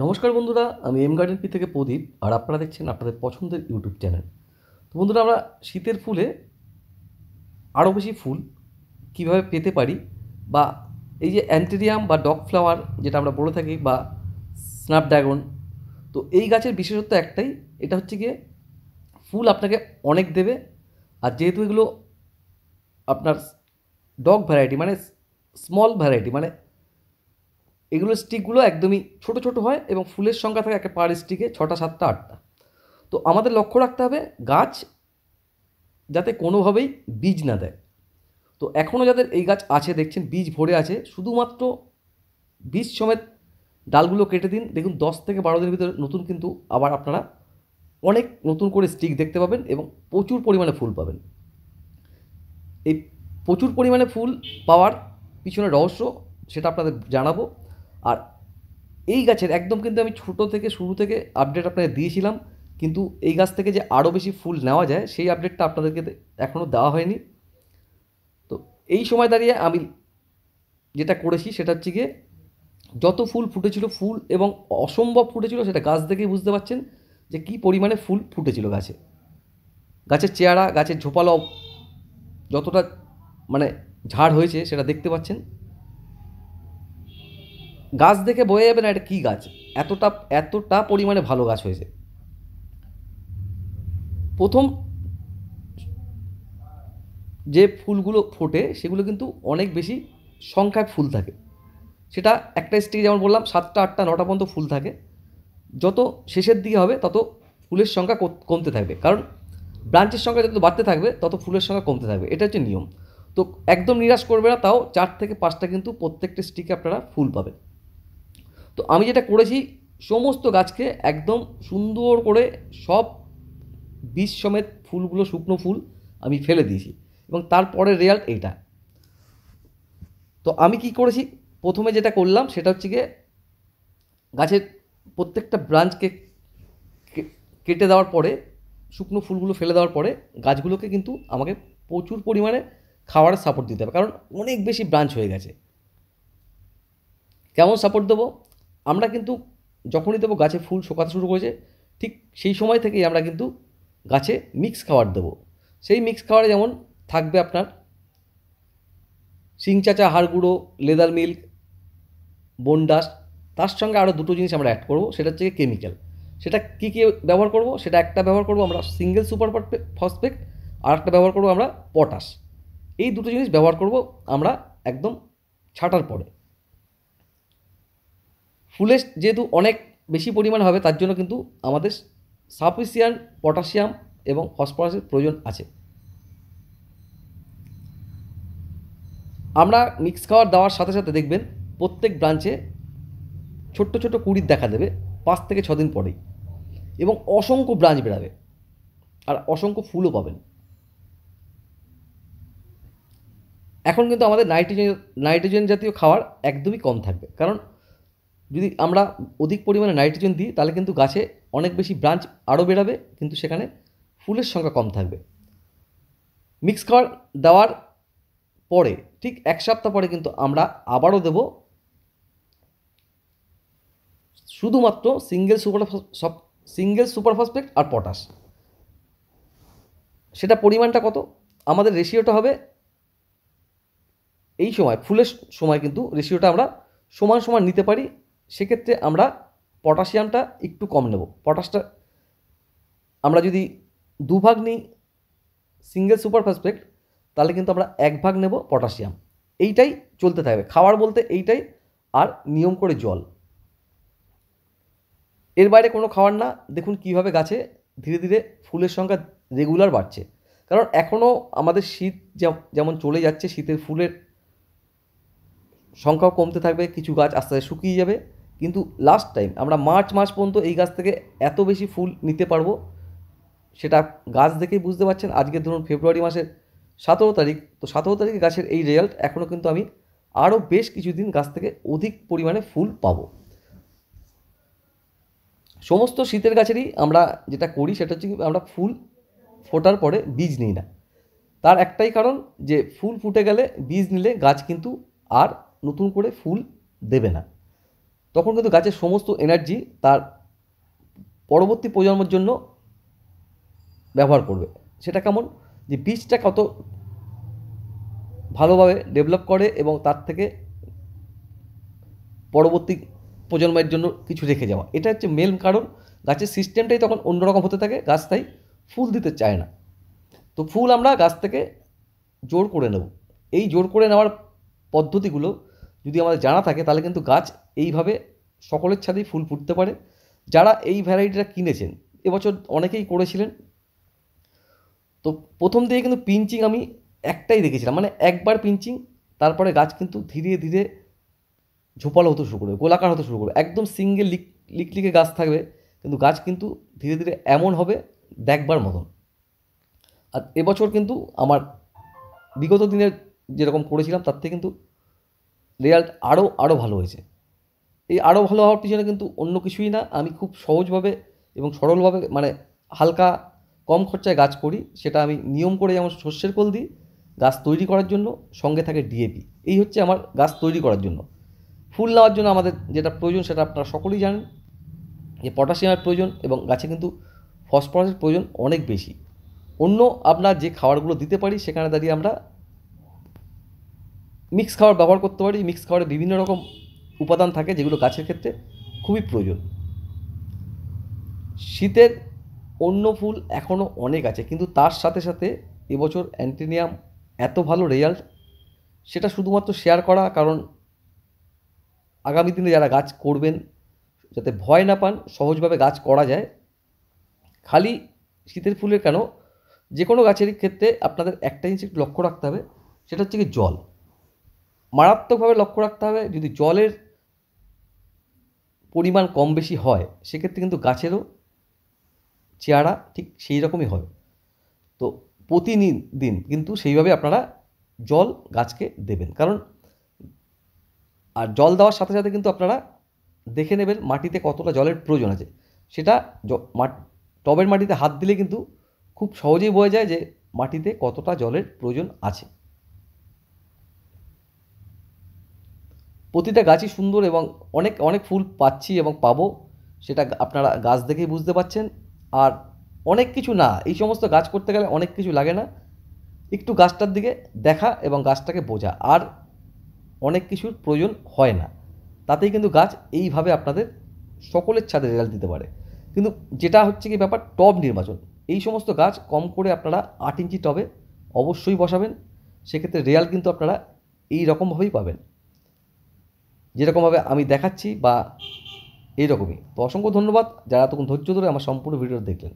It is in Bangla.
নমস্কার বন্ধুরা আমি এম গার্ডেন পি থেকে প্রদীপ আর আপনারা দেখছেন আপনাদের পছন্দের ইউটিউব চ্যানেল তো বন্ধুরা আমরা শীতের ফুলে আরও বেশি ফুল কিভাবে পেতে পারি বা এই যে অ্যান্টেরিয়াম বা ডগ ফ্লাওয়ার যেটা আমরা বলে থাকি বা স্ন্যাপড্রাগন তো এই গাছের বিশেষত্ব একটাই এটা হচ্ছে গিয়ে ফুল আপনাকে অনেক দেবে আর যেহেতু এগুলো আপনার ডগ ভ্যারাইটি মানে স্মল ভ্যারাইটি মানে এগুলো স্টিকগুলো একদমই ছোট ছোট হয় এবং ফুলের সংখ্যা থাকে একটা পার স্টিকে ছটা সাতটা আটটা তো আমাদের লক্ষ্য রাখতে হবে গাছ যাতে কোনোভাবেই বীজ না দেয় তো এখনও যাদের এই গাছ আছে দেখছেন বীজ ভরে আছে শুধুমাত্র বীজ সমেত ডালগুলো কেটে দিন দেখুন দশ থেকে বারো দিনের ভিতরে নতুন কিন্তু আবার আপনারা অনেক নতুন করে স্টিক দেখতে পাবেন এবং প্রচুর পরিমাণে ফুল পাবেন এই প্রচুর পরিমাণে ফুল পাওয়ার পিছনে রহস্য সেটা আপনাদের জানাবো আর এই গাছের একদম কিন্তু আমি ছোটো থেকে শুরু থেকে আপডেট আপনাকে দিয়েছিলাম কিন্তু এই গাছ থেকে যে আরও বেশি ফুল নেওয়া যায় সেই আপডেটটা আপনাদেরকে এখনও দেওয়া হয়নি তো এই সময় দাঁড়িয়ে আমি যেটা করেছি সেটা হচ্ছে গিয়ে যত ফুল ফুটেছিল ফুল এবং অসম্ভব ফুটেছিল সেটা গাছ থেকেই বুঝতে পারছেন যে কী পরিমাণে ফুল ফুটেছিল গাছে গাছের চেহারা গাছের ঝোপালো যতটা মানে ঝাড় হয়েছে সেটা দেখতে পাচ্ছেন গাছ দেখে বোঝা যাবে না এটা কী গাছ এতটা এতটা পরিমাণে ভালো গাছ হয়েছে প্রথম যে ফুলগুলো ফোটে সেগুলো কিন্তু অনেক বেশি সংখ্যায় ফুল থাকে সেটা একটা স্টেজ যেমন বললাম সাতটা আটটা নটা পর্যন্ত ফুল থাকে যত শেষের দিকে হবে তত ফুলের সংখ্যা কমতে থাকবে কারণ ব্রাঞ্চের সংখ্যা যত বাড়তে থাকবে তত ফুলের সংখ্যা কমতে থাকবে এটা হচ্ছে নিয়ম তো একদম নিরাশ করবে না তাও চার থেকে পাঁচটা কিন্তু প্রত্যেকটা স্টিকে আপনারা ফুল পাবেন তো আমি যেটা করেছি সমস্ত গাছকে একদম সুন্দর করে সব বীজ সমেত ফুলগুলো শুকনো ফুল আমি ফেলে দিয়েছি এবং তারপরে রেজাল্ট এটা তো আমি কি করেছি প্রথমে যেটা করলাম সেটা হচ্ছে গিয়ে গাছের প্রত্যেকটা ব্রাঞ্চকে কেটে দেওয়ার পরে শুকনো ফুলগুলো ফেলে দেওয়ার পরে গাছগুলোকে কিন্তু আমাকে প্রচুর পরিমাণে খাওয়ার সাপোর্ট দিতে হবে কারণ অনেক বেশি ব্রাঞ্চ হয়ে গেছে কেমন সাপোর্ট দেবো আমরা কিন্তু যখনই দেবো গাছে ফুল শোকাতে শুরু করেছে ঠিক সেই সময় থেকেই আমরা কিন্তু গাছে মিক্স খাবার দেবো সেই মিক্স খাবারে যেমন থাকবে আপনার শিং চাচা হাড় গুঁড়ো লেদার মিল্ক বনডাস তার সঙ্গে আরও দুটো জিনিস আমরা অ্যাড করবো সেটা হচ্ছে কেমিক্যাল সেটা কী কী ব্যবহার করব সেটা একটা ব্যবহার করব আমরা সিঙ্গেল সুপার ফসফেট আর একটা ব্যবহার করব আমরা পটাশ এই দুটো জিনিস ব্যবহার করব আমরা একদম ছাটার পরে ফুলের যেহেতু অনেক বেশি পরিমাণ হবে তার জন্য কিন্তু আমাদের সাফিসিয়ান পটাশিয়াম এবং ফসফরাসের প্রয়োজন আছে আমরা মিক্স খাবার দেওয়ার সাথে সাথে দেখবেন প্রত্যেক ব্রাঞ্চে ছোট্ট ছোট কুড়ির দেখা দেবে পাঁচ থেকে ছদিন পরেই এবং অসংখ্য ব্রাঞ্চ বেরাবে আর অসংখ্য ফুলও পাবেন এখন কিন্তু আমাদের নাইট্রোজেন নাইট্রোজেন জাতীয় খাবার একদমই কম থাকবে কারণ যদি আমরা অধিক পরিমাণে নাইট্রোজেন দিই তাহলে কিন্তু গাছে অনেক বেশি ব্রাঞ্চ আরও বেড়াবে কিন্তু সেখানে ফুলের সংখ্যা কম থাকবে মিক্স খাবার দেওয়ার পরে ঠিক এক সপ্তাহ পরে কিন্তু আমরা আবারও দেব শুধুমাত্র সিঙ্গেল সুপার সব সিঙ্গেল সুপার ফসফেক্ট আর পটাশ সেটা পরিমাণটা কত আমাদের রেশিওটা হবে এই সময় ফুলের সময় কিন্তু রেশিওটা আমরা সমান সমান নিতে পারি সেক্ষেত্রে আমরা পটাশিয়ামটা একটু কম নেব পটাশটা আমরা যদি দুভাগ নিই সিঙ্গেল সুপার ফাসফেক্ট তাহলে কিন্তু আমরা এক ভাগ নেব পটাশিয়াম এইটাই চলতে থাকবে খাবার বলতে এইটাই আর নিয়ম করে জল এর বাইরে কোনো খাবার না দেখুন কীভাবে গাছে ধীরে ধীরে ফুলের সংখ্যা রেগুলার বাড়ছে কারণ এখনও আমাদের শীত যেমন চলে যাচ্ছে শীতের ফুলের সংখ্যাও কমতে থাকবে কিছু গাছ আস্তে আস্তে শুকিয়ে যাবে কিন্তু লাস্ট টাইম আমরা মার্চ মাস পর্যন্ত এই গাছ থেকে এত বেশি ফুল নিতে পারবো সেটা গাছ দেখেই বুঝতে পারছেন আজকে ধরুন ফেব্রুয়ারি মাসের সতেরো তারিখ তো সতেরো তারিখে গাছের এই রেজাল্ট এখনও কিন্তু আমি আরও বেশ কিছুদিন গাছ থেকে অধিক পরিমাণে ফুল পাব সমস্ত শীতের গাছেরই আমরা যেটা করি সেটা হচ্ছে কি আমরা ফুল ফোটার পরে বীজ নিই না তার একটাই কারণ যে ফুল ফুটে গেলে বীজ নিলে গাছ কিন্তু আর নতুন করে ফুল দেবে না তখন কিন্তু গাছের সমস্ত এনার্জি তার পরবর্তী প্রজন্মের জন্য ব্যবহার করবে সেটা কেমন যে বীজটা কত ভালোভাবে ডেভেলপ করে এবং তার থেকে পরবর্তী প্রজন্মের জন্য কিছু রেখে যাওয়া এটা হচ্ছে মেন কারণ গাছের সিস্টেমটাই তখন অন্যরকম হতে থাকে গাছ তাই ফুল দিতে চায় না তো ফুল আমরা গাছ থেকে জোর করে নেব এই জোর করে নেওয়ার পদ্ধতিগুলো যদি আমাদের জানা থাকে তাহলে কিন্তু গাছ এইভাবে সকলের ছাদেই ফুল ফুটতে পারে যারা এই ভ্যারাইটিটা কিনেছেন এবছর অনেকেই করেছিলেন তো প্রথম দিকে কিন্তু পিঞ্চিং আমি একটাই দেখেছিলাম মানে একবার পিঞ্চিং তারপরে গাছ কিন্তু ধীরে ধীরে ঝোপালো হতে শুরু করবে গোলাকার হতে শুরু করবে একদম সিঙ্গেল লিক লিকলিকে গাছ থাকবে কিন্তু গাছ কিন্তু ধীরে ধীরে এমন হবে দেখবার মতন আর এবছর কিন্তু আমার বিগত দিনের যেরকম করেছিলাম তার থেকে কিন্তু রেজাল্ট আরও আরও ভালো হয়েছে এই আরও ভালো হওয়ার পিছনে কিন্তু অন্য কিছুই না আমি খুব সহজভাবে এবং সরলভাবে মানে হালকা কম খরচায় গাছ করি সেটা আমি নিয়ম করে যেমন শস্যের কোল দিই গাছ তৈরি করার জন্য সঙ্গে থাকে ডিএপি এই হচ্ছে আমার গাছ তৈরি করার জন্য ফুল নেওয়ার জন্য আমাদের যেটা প্রয়োজন সেটা আপনারা সকলেই জানেন যে পটাশিয়ামের প্রয়োজন এবং গাছে কিন্তু ফসফরাসের প্রয়োজন অনেক বেশি অন্য আপনার যে খাবারগুলো দিতে পারি সেখানে দাঁড়িয়ে আমরা মিক্স খাবার ব্যবহার করতে পারি মিক্স খাবারে বিভিন্ন রকম উপাদান থাকে যেগুলো গাছের ক্ষেত্রে খুবই প্রয়োজন শীতের অন্য ফুল এখনও অনেক আছে কিন্তু তার সাথে সাথে এবছর অ্যান্টিনিয়াম এত ভালো রেজাল্ট সেটা শুধুমাত্র শেয়ার করা কারণ আগামী দিনে যারা গাছ করবেন যাতে ভয় না পান সহজভাবে গাছ করা যায় খালি শীতের ফুলের কেন যে কোনো গাছের ক্ষেত্রে আপনাদের একটা জিনিস একটু লক্ষ্য রাখতে হবে সেটা হচ্ছে কি জল মারাত্মকভাবে লক্ষ্য রাখতে হবে যদি জলের পরিমাণ কম বেশি হয় সেক্ষেত্রে কিন্তু গাছেরও চেহারা ঠিক সেই রকমই হয় তো প্রতিদিন কিন্তু সেইভাবে আপনারা জল গাছকে দেবেন কারণ আর জল দেওয়ার সাথে সাথে কিন্তু আপনারা দেখে নেবেন মাটিতে কতটা জলের প্রয়োজন আছে সেটা টবের মাটিতে হাত দিলে কিন্তু খুব সহজেই বোঝা যায় যে মাটিতে কতটা জলের প্রয়োজন আছে প্রতিটা গাছই সুন্দর এবং অনেক অনেক ফুল পাচ্ছি এবং পাবো সেটা আপনারা গাছ দেখেই বুঝতে পাচ্ছেন আর অনেক কিছু না এই সমস্ত গাছ করতে গেলে অনেক কিছু লাগে না একটু গাছটার দিকে দেখা এবং গাছটাকে বোঝা আর অনেক কিছুর প্রয়োজন হয় না তাতেই কিন্তু গাছ এইভাবে আপনাদের সকলের ছাদে রেজাল্ট দিতে পারে কিন্তু যেটা হচ্ছে কি ব্যাপার টব নির্বাচন এই সমস্ত গাছ কম করে আপনারা আট ইঞ্চি টবে অবশ্যই বসাবেন সেক্ষেত্রে রেয়াল কিন্তু আপনারা এই রকমভাবেই পাবেন যেরকমভাবে আমি দেখাচ্ছি বা এইরকমই তো অসংখ্য ধন্যবাদ যারা তখন ধৈর্য ধরে আমার সম্পূর্ণ ভিডিও দেখলেন